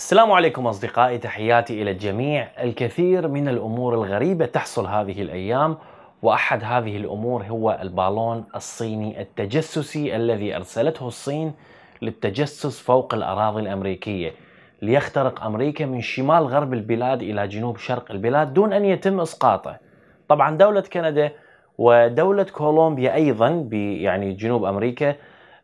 السلام عليكم اصدقائي تحياتي الى الجميع الكثير من الامور الغريبه تحصل هذه الايام واحد هذه الامور هو البالون الصيني التجسسي الذي ارسلته الصين للتجسس فوق الاراضي الامريكيه ليخترق امريكا من شمال غرب البلاد الى جنوب شرق البلاد دون ان يتم اسقاطه. طبعا دوله كندا ودوله كولومبيا ايضا يعني جنوب امريكا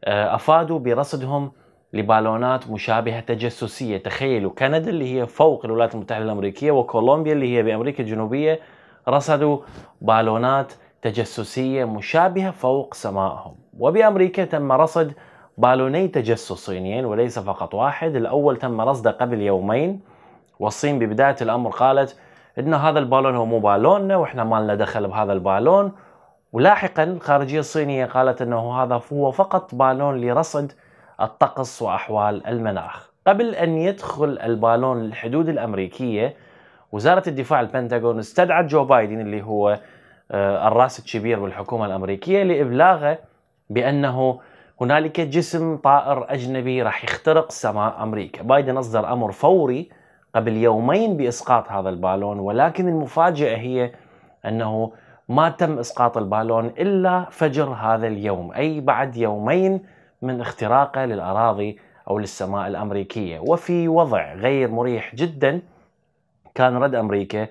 آه، افادوا برصدهم لبالونات مشابهة تجسسية تخيلوا كندا اللي هي فوق الولايات المتحدة الأمريكية وكولومبيا اللي هي بأمريكا الجنوبية رصدوا بالونات تجسسية مشابهة فوق سمائهم وبأمريكا تم رصد بالوني تجسس صينيين وليس فقط واحد الأول تم رصده قبل يومين والصين ببداية الأمر قالت إن هذا البالون هو مو بالوننا وإحنا ما لنا دخل بهذا البالون ولاحقا الخارجية الصينية قالت أنه هذا هو فقط بالون لرصد الطقس وأحوال المناخ قبل أن يدخل البالون الحدود الأمريكية وزارة الدفاع البنتاغون استدعت جو بايدن اللي هو آه، الراس الكبير بالحكومة الأمريكية لإبلاغه بأنه هنالك جسم طائر أجنبي راح يخترق سماء أمريكا بايدن أصدر أمر فوري قبل يومين بإسقاط هذا البالون ولكن المفاجأة هي أنه ما تم إسقاط البالون إلا فجر هذا اليوم أي بعد يومين من اختراقه للأراضي أو للسماء الأمريكية وفي وضع غير مريح جدا كان رد أمريكا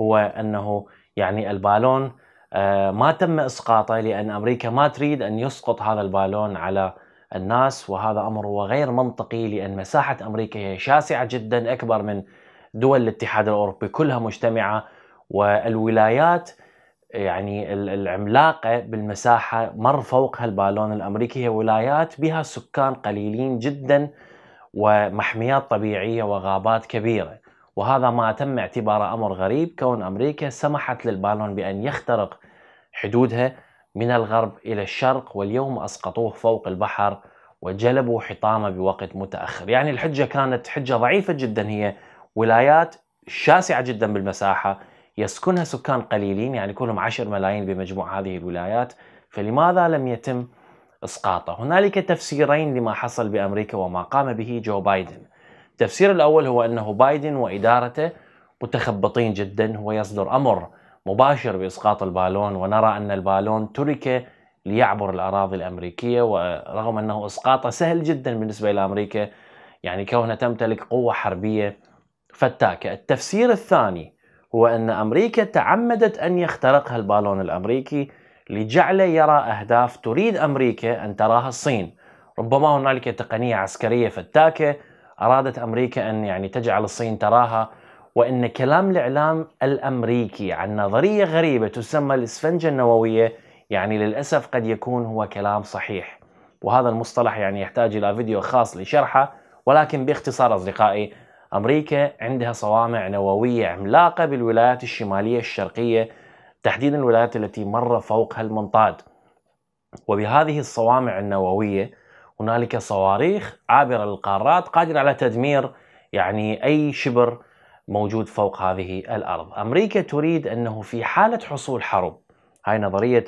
هو أنه يعني البالون آه، ما تم إسقاطه لأن أمريكا ما تريد أن يسقط هذا البالون على الناس وهذا أمر هو غير منطقي لأن مساحة أمريكا هي شاسعة جدا أكبر من دول الاتحاد الأوروبي كلها مجتمعة والولايات يعني العملاقة بالمساحة مر فوق هالبالون الأمريكي هي ولايات بها سكان قليلين جدا ومحميات طبيعية وغابات كبيرة وهذا ما تم اعتباره أمر غريب كون أمريكا سمحت للبالون بأن يخترق حدودها من الغرب إلى الشرق واليوم أسقطوه فوق البحر وجلبوا حطامه بوقت متأخر يعني الحجة كانت حجة ضعيفة جدا هي ولايات شاسعة جدا بالمساحة يسكنها سكان قليلين يعني كلهم 10 ملايين بمجموع هذه الولايات فلماذا لم يتم اسقاطه؟ هنالك تفسيرين لما حصل بامريكا وما قام به جو بايدن. التفسير الاول هو انه بايدن وادارته متخبطين جدا هو يصدر امر مباشر باسقاط البالون ونرى ان البالون ترك ليعبر الاراضي الامريكيه ورغم انه اسقاطه سهل جدا بالنسبه الى امريكا يعني كونها تمتلك قوه حربيه فتاكه. التفسير الثاني هو أن أمريكا تعمدت أن يخترقها البالون الأمريكي لجعله يرى أهداف تريد أمريكا أن تراها الصين ربما هنالك تقنية عسكرية فتاكة أرادت أمريكا أن يعني تجعل الصين تراها وأن كلام الإعلام الأمريكي عن نظرية غريبة تسمى الإسفنجة النووية يعني للأسف قد يكون هو كلام صحيح وهذا المصطلح يعني يحتاج إلى فيديو خاص لشرحه ولكن باختصار أصدقائي أمريكا عندها صوامع نووية عملاقة بالولايات الشمالية الشرقية تحديدا الولايات التي مر فوقها المنطاد وبهذه الصوامع النووية هنالك صواريخ عابرة للقارات قادرة على تدمير يعني أي شبر موجود فوق هذه الأرض أمريكا تريد أنه في حالة حصول حرب هاي نظرية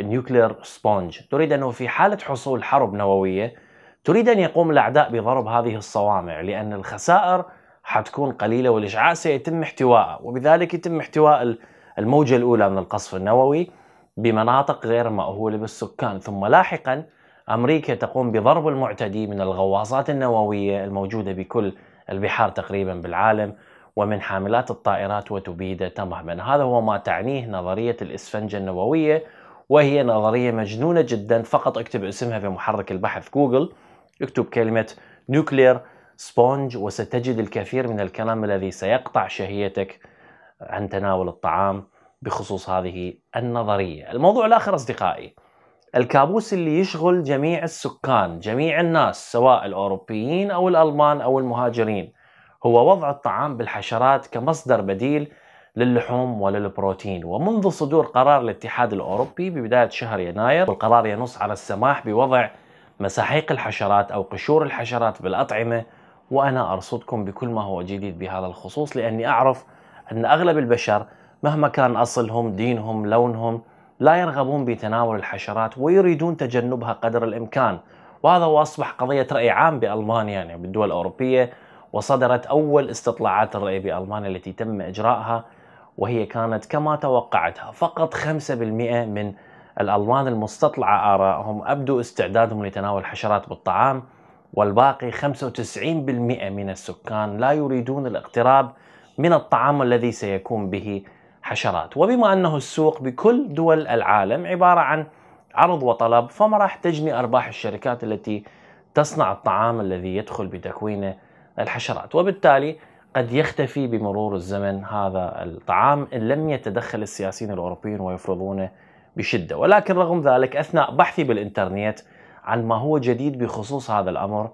النيوكلير سبونج تريد أنه في حالة حصول حرب نووية تريد أن يقوم الأعداء بضرب هذه الصوامع لأن الخسائر حتكون قليلة والإشعاع سيتم احتوائه وبذلك يتم احتواء الموجة الأولى من القصف النووي بمناطق غير مأهولة بالسكان ثم لاحقا أمريكا تقوم بضرب المعتدي من الغواصات النووية الموجودة بكل البحار تقريبا بالعالم ومن حاملات الطائرات وتبيده تماما هذا هو ما تعنيه نظرية الإسفنجة النووية وهي نظرية مجنونة جدا فقط اكتب اسمها في محرك البحث جوجل اكتب كلمة نوكلير سبونج وستجد الكثير من الكلام الذي سيقطع شهيتك عن تناول الطعام بخصوص هذه النظرية الموضوع الآخر أصدقائي الكابوس اللي يشغل جميع السكان جميع الناس سواء الأوروبيين أو الألمان أو المهاجرين هو وضع الطعام بالحشرات كمصدر بديل للحوم وللبروتين ومنذ صدور قرار الاتحاد الأوروبي ببداية شهر يناير والقرار ينص على السماح بوضع مساحيق الحشرات أو قشور الحشرات بالأطعمة وأنا أرصدكم بكل ما هو جديد بهذا الخصوص لأني أعرف أن أغلب البشر مهما كان أصلهم دينهم لونهم لا يرغبون بتناول الحشرات ويريدون تجنبها قدر الإمكان وهذا هو أصبح قضية رأي عام بألمانيا يعني بالدول الأوروبية وصدرت أول استطلاعات الرأي بألمانيا التي تم إجراءها وهي كانت كما توقعتها فقط 5% من الألمان المستطلعة آرائهم أبدوا استعدادهم لتناول الحشرات بالطعام والباقي 95% من السكان لا يريدون الاقتراب من الطعام الذي سيكون به حشرات وبما أنه السوق بكل دول العالم عبارة عن عرض وطلب فما راح تجني أرباح الشركات التي تصنع الطعام الذي يدخل بتكوينه الحشرات وبالتالي قد يختفي بمرور الزمن هذا الطعام إن لم يتدخل السياسيين الأوروبيين ويفرضونه بشدة ولكن رغم ذلك أثناء بحثي بالإنترنت عن ما هو جديد بخصوص هذا الأمر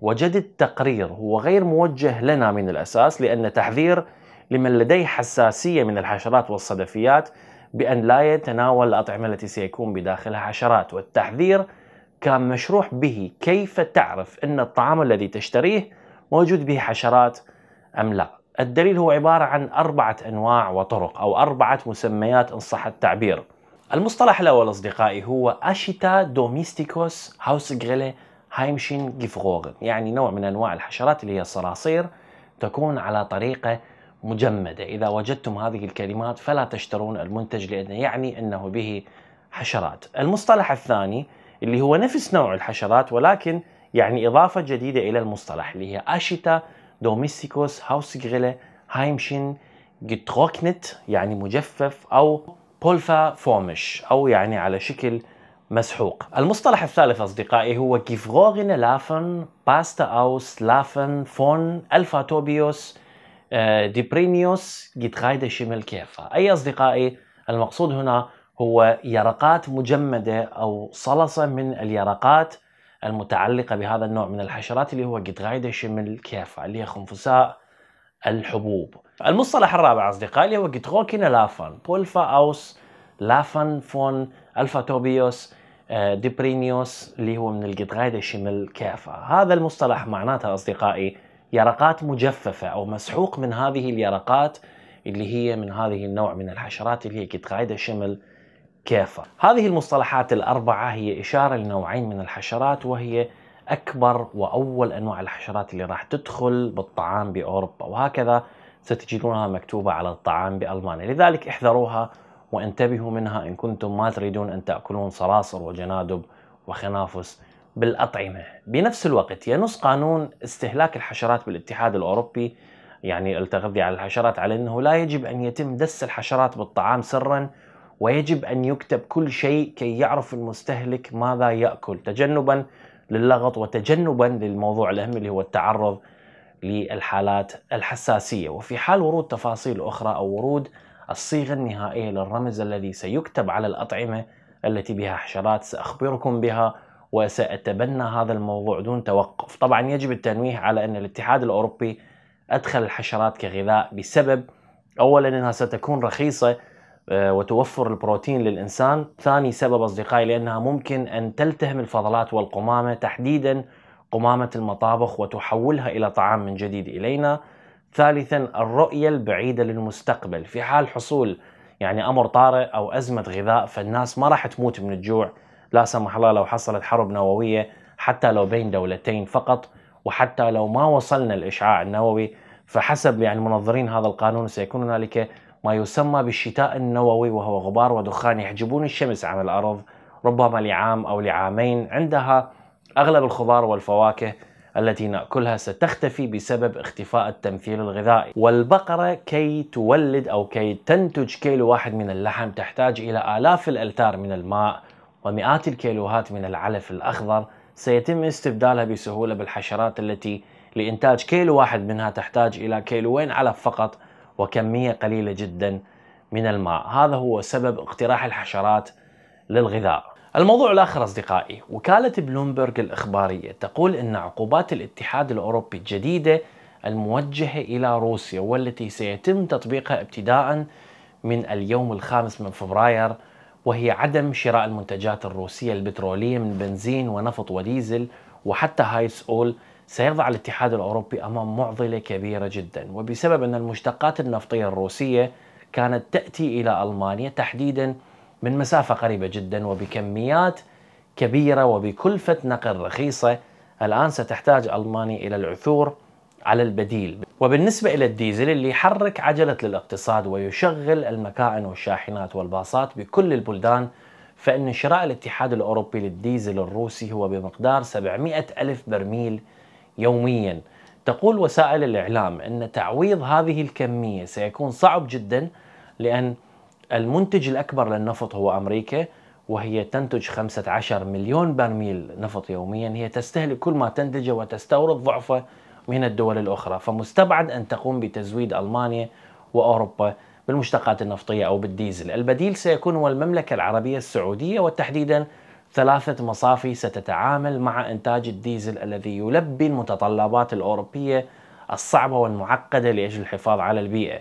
وجدت تقرير هو غير موجه لنا من الأساس لأن تحذير لمن لديه حساسية من الحشرات والصدفيات بأن لا يتناول الأطعمة التي سيكون بداخلها حشرات والتحذير كان مشروح به كيف تعرف أن الطعام الذي تشتريه موجود به حشرات أم لا الدليل هو عبارة عن أربعة أنواع وطرق أو أربعة مسميات إن صح التعبير المصطلح الأول أصدقائي هو أشيتا دوميستيكوس هاوسجريلي هايمشين جفغورن يعني نوع من أنواع الحشرات اللي هي الصراصير تكون على طريقة مجمدة إذا وجدتم هذه الكلمات فلا تشترون المنتج لأنه يعني أنه به حشرات المصطلح الثاني اللي هو نفس نوع الحشرات ولكن يعني إضافة جديدة إلى المصطلح اللي هي أشيتا دوميستيكوس هاوسجريلي هايمشين جتروكنت يعني مجفف أو بولفا فورمش أو يعني على شكل مسحوق المصطلح الثالث أصدقائي هو gefrorene لافن باستا أوس لافن فون الفاتوبيوس ديبرينيوس جترايدا كيفا أي أصدقائي المقصود هنا هو يرقات مجمدة أو صلصة من اليرقات المتعلقة بهذا النوع من الحشرات اللي هو غايدة شمل كيفا اللي هي خنفساء آه الحبوب المصطلح الرابع أصدقائي هو جتروكين لافان بولفا أوس لافان فون ألفا توبيوس آه، ديبرينيوس اللي هو من الجدغايدة شمل كافة هذا المصطلح معناته أصدقائي يرقات مجففة أو مسحوق من هذه اليرقات اللي هي من هذه النوع من الحشرات اللي هي جدغايدة شمل كافة هذه المصطلحات الأربعة هي إشارة لنوعين من الحشرات وهي أكبر وأول أنواع الحشرات اللي راح تدخل بالطعام بأوروبا وهكذا ستجدونها مكتوبة على الطعام بألمانيا لذلك احذروها وانتبهوا منها إن كنتم ما تريدون أن تأكلون صراصر وجنادب وخنافس بالأطعمة بنفس الوقت ينص قانون استهلاك الحشرات بالاتحاد الأوروبي يعني التغذي على الحشرات على أنه لا يجب أن يتم دس الحشرات بالطعام سرا ويجب أن يكتب كل شيء كي يعرف المستهلك ماذا يأكل تجنبا للغط وتجنبا للموضوع الأهم اللي هو التعرض للحالات الحساسية وفي حال ورود تفاصيل أخرى أو ورود الصيغة النهائية للرمز الذي سيكتب على الأطعمة التي بها حشرات سأخبركم بها وسأتبنى هذا الموضوع دون توقف طبعا يجب التنويه على أن الاتحاد الأوروبي أدخل الحشرات كغذاء بسبب أولا أنها ستكون رخيصة آه، وتوفر البروتين للإنسان ثاني سبب أصدقائي لأنها ممكن أن تلتهم الفضلات والقمامة تحديدا قمامة المطابخ وتحولها إلى طعام من جديد إلينا ثالثا الرؤية البعيدة للمستقبل في حال حصول يعني أمر طارئ أو أزمة غذاء فالناس ما راح تموت من الجوع لا سمح الله لو حصلت حرب نووية حتى لو بين دولتين فقط وحتى لو ما وصلنا الإشعاع النووي فحسب يعني منظرين هذا القانون سيكون هنالك ما يسمى بالشتاء النووي وهو غبار ودخان يحجبون الشمس عن الأرض ربما لعام أو لعامين عندها أغلب الخضار والفواكه التي ناكلها ستختفي بسبب اختفاء التمثيل الغذائي والبقره كي تولد او كي تنتج كيلو واحد من اللحم تحتاج الى الاف الالتار من الماء ومئات الكيلوهات من العلف الاخضر سيتم استبدالها بسهوله بالحشرات التي لانتاج كيلو واحد منها تحتاج الى كيلوين علف فقط وكمية قليلة جدا من الماء هذا هو سبب اقتراح الحشرات للغذاء الموضوع الآخر أصدقائي وكالة بلومبرج الإخبارية تقول أن عقوبات الاتحاد الأوروبي الجديدة الموجهة إلى روسيا والتي سيتم تطبيقها ابتداء من اليوم الخامس من فبراير وهي عدم شراء المنتجات الروسية البترولية من بنزين ونفط وديزل وحتى هايس أول سيضع الاتحاد الاوروبي امام معضله كبيره جدا وبسبب ان المشتقات النفطيه الروسيه كانت تاتي الى المانيا تحديدا من مسافه قريبه جدا وبكميات كبيره وبكلفه نقل رخيصه الان ستحتاج المانيا الى العثور على البديل وبالنسبة إلى الديزل اللي يحرك عجلة الاقتصاد ويشغل المكائن والشاحنات والباصات بكل البلدان فإن شراء الاتحاد الأوروبي للديزل الروسي هو بمقدار 700 ألف برميل يوميا تقول وسائل الإعلام أن تعويض هذه الكمية سيكون صعب جدا لأن المنتج الأكبر للنفط هو أمريكا وهي تنتج 15 مليون برميل نفط يوميا هي تستهلك كل ما تنتجه وتستورد ضعفه من الدول الأخرى فمستبعد أن تقوم بتزويد ألمانيا وأوروبا بالمشتقات النفطية أو بالديزل البديل سيكون هو المملكة العربية السعودية وتحديدا ثلاثة مصافي ستتعامل مع إنتاج الديزل الذي يلبي المتطلبات الأوروبية الصعبة والمعقدة لأجل الحفاظ على البيئة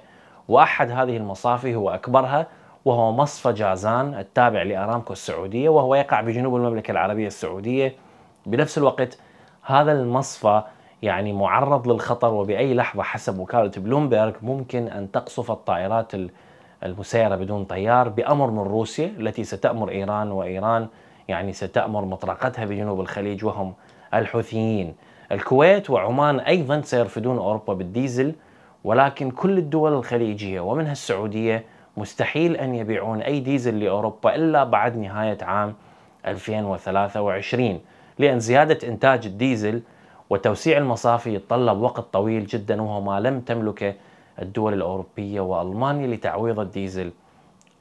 وأحد هذه المصافي هو أكبرها وهو مصفى جازان التابع لأرامكو السعودية وهو يقع بجنوب المملكة العربية السعودية بنفس الوقت هذا المصفى يعني معرض للخطر وبأي لحظة حسب وكالة بلومبرج ممكن أن تقصف الطائرات المسيرة بدون طيار بأمر من روسيا التي ستأمر إيران وإيران يعني ستأمر مطرقتها بجنوب الخليج وهم الحوثيين الكويت وعمان أيضا سيرفدون أوروبا بالديزل ولكن كل الدول الخليجية ومنها السعودية مستحيل أن يبيعون أي ديزل لأوروبا إلا بعد نهاية عام 2023 لأن زيادة إنتاج الديزل وتوسيع المصافي يتطلب وقت طويل جدا وهو ما لم تملكه الدول الأوروبية وألمانيا لتعويض الديزل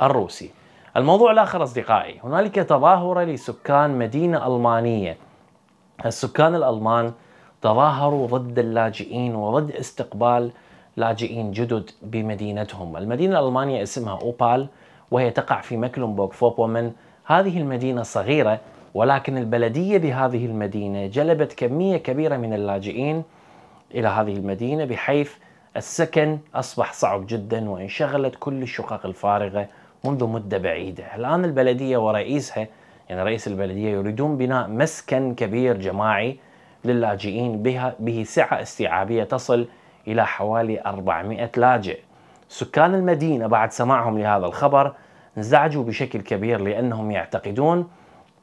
الروسي الموضوع الآخر أصدقائي هنالك تظاهرة لسكان مدينة ألمانية السكان الألمان تظاهروا ضد اللاجئين وضد استقبال لاجئين جدد بمدينتهم المدينة الألمانية اسمها أوبال وهي تقع في مكلنبورغ فوبومن هذه المدينة صغيرة ولكن البلدية بهذه المدينة جلبت كمية كبيرة من اللاجئين إلى هذه المدينة بحيث السكن أصبح صعب جدا وانشغلت كل الشقق الفارغة منذ مدة بعيدة الآن البلدية ورئيسها يعني رئيس البلدية يريدون بناء مسكن كبير جماعي للاجئين بها به سعة استيعابية تصل إلى حوالي 400 لاجئ سكان المدينة بعد سماعهم لهذا الخبر انزعجوا بشكل كبير لأنهم يعتقدون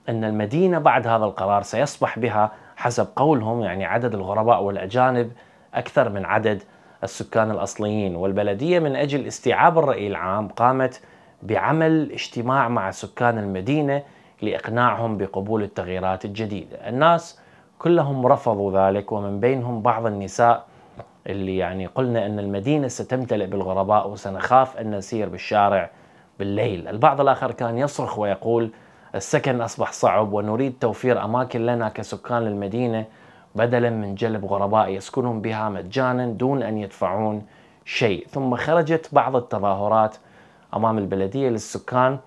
أن المدينة بعد هذا القرار سيصبح بها حسب قولهم يعني عدد الغرباء والأجانب أكثر من عدد السكان الأصليين والبلدية من أجل استيعاب الرأي العام قامت بعمل اجتماع مع سكان المدينة لإقناعهم بقبول التغييرات الجديدة الناس كلهم رفضوا ذلك ومن بينهم بعض النساء اللي يعني قلنا أن المدينة ستمتلئ بالغرباء وسنخاف أن نسير بالشارع بالليل البعض الآخر كان يصرخ ويقول السكن أصبح صعب ونريد توفير أماكن لنا كسكان للمدينة بدلا من جلب غرباء يسكنون بها مجانا دون أن يدفعون شيء ثم خرجت بعض التظاهرات أمام البلدية للسكان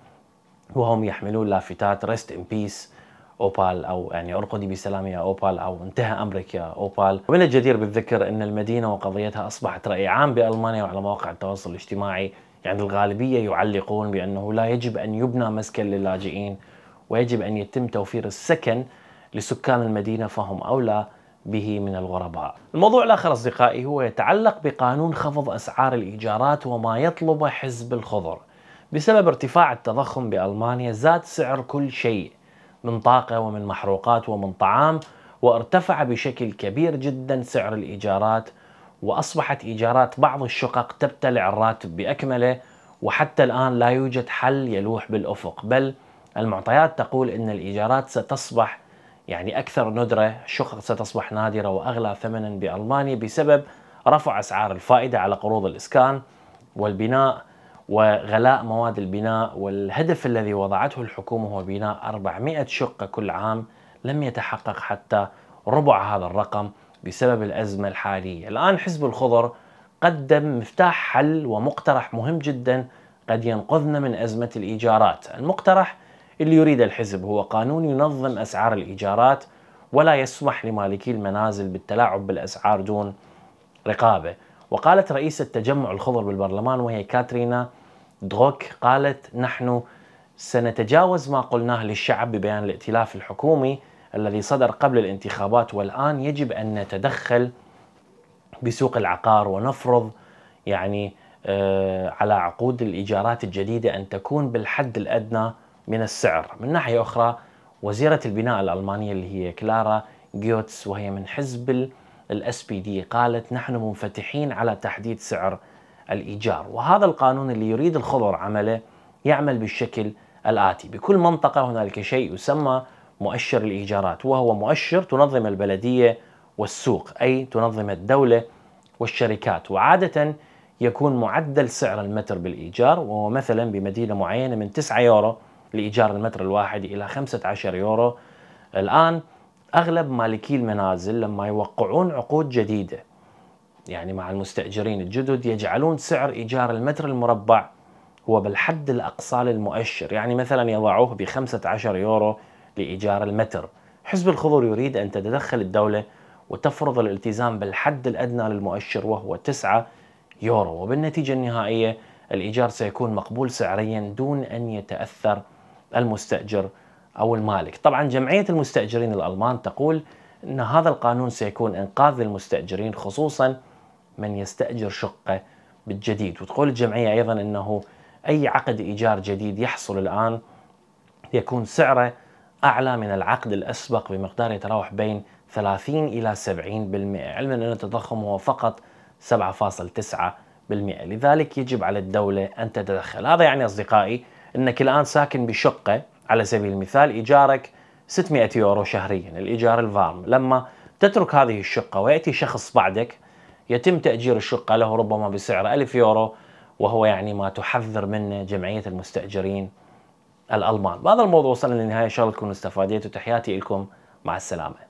وهم يحملون لافتات ريست ان بيس اوبال او يعني ارقدي بسلام يا اوبال او انتهى امرك يا اوبال ومن الجدير بالذكر ان المدينه وقضيتها اصبحت راي عام بالمانيا وعلى مواقع التواصل الاجتماعي يعني الغالبيه يعلقون بانه لا يجب ان يبنى مسكن للاجئين ويجب ان يتم توفير السكن لسكان المدينه فهم اولى به من الغرباء. الموضوع الاخر اصدقائي هو يتعلق بقانون خفض اسعار الايجارات وما يطلبه حزب الخضر. بسبب ارتفاع التضخم بالمانيا زاد سعر كل شيء من طاقه ومن محروقات ومن طعام وارتفع بشكل كبير جدا سعر الايجارات واصبحت ايجارات بعض الشقق تبتلع الراتب باكمله وحتى الان لا يوجد حل يلوح بالافق بل المعطيات تقول ان الايجارات ستصبح يعني أكثر ندرة شقق ستصبح نادرة وأغلى ثمنا بألمانيا بسبب رفع أسعار الفائدة على قروض الإسكان والبناء وغلاء مواد البناء والهدف الذي وضعته الحكومة هو بناء 400 شقة كل عام لم يتحقق حتى ربع هذا الرقم بسبب الأزمة الحالية الآن حزب الخضر قدم مفتاح حل ومقترح مهم جدا قد ينقذنا من أزمة الإيجارات المقترح اللي يريد الحزب هو قانون ينظم أسعار الإيجارات ولا يسمح لمالكي المنازل بالتلاعب بالأسعار دون رقابة وقالت رئيسة تجمع الخضر بالبرلمان وهي كاترينا دروك قالت نحن سنتجاوز ما قلناه للشعب ببيان الائتلاف الحكومي الذي صدر قبل الانتخابات والآن يجب أن نتدخل بسوق العقار ونفرض يعني آه، على عقود الإيجارات الجديدة أن تكون بالحد الأدنى من السعر من ناحية أخرى وزيرة البناء الألمانية اللي هي كلارا جيوتس وهي من حزب الاس بي دي قالت نحن منفتحين على تحديد سعر الإيجار وهذا القانون اللي يريد الخضر عمله يعمل بالشكل الآتي بكل منطقة هنالك شيء يسمى مؤشر الإيجارات وهو مؤشر تنظم البلدية والسوق أي تنظم الدولة والشركات وعادة يكون معدل سعر المتر بالإيجار وهو مثلا بمدينة معينة من 9 يورو لإيجار المتر الواحد إلى 15 يورو الآن أغلب مالكي المنازل لما يوقعون عقود جديدة يعني مع المستأجرين الجدد يجعلون سعر إيجار المتر المربع هو بالحد الأقصى للمؤشر يعني مثلا يضعوه ب 15 يورو لإيجار المتر حزب الخضر يريد أن تتدخل الدولة وتفرض الالتزام بالحد الأدنى للمؤشر وهو 9 يورو وبالنتيجة النهائية الإيجار سيكون مقبول سعريا دون أن يتأثر المستأجر أو المالك طبعا جمعية المستأجرين الألمان تقول أن هذا القانون سيكون إنقاذ للمستأجرين خصوصا من يستأجر شقة بالجديد وتقول الجمعية أيضا أنه أي عقد إيجار جديد يحصل الآن يكون سعره أعلى من العقد الأسبق بمقدار يتراوح بين 30 إلى 70% علما أن التضخم هو فقط 7.9% لذلك يجب على الدولة أن تتدخل هذا يعني أصدقائي انك الان ساكن بشقه على سبيل المثال ايجارك 600 يورو شهريا الايجار الفارم لما تترك هذه الشقه وياتي شخص بعدك يتم تاجير الشقه له ربما بسعر 1000 يورو وهو يعني ما تحذر منه جمعيه المستاجرين الالمان بهذا الموضوع وصلنا للنهايه ان شاء الله تكونوا استفاديتوا تحياتي لكم مع السلامه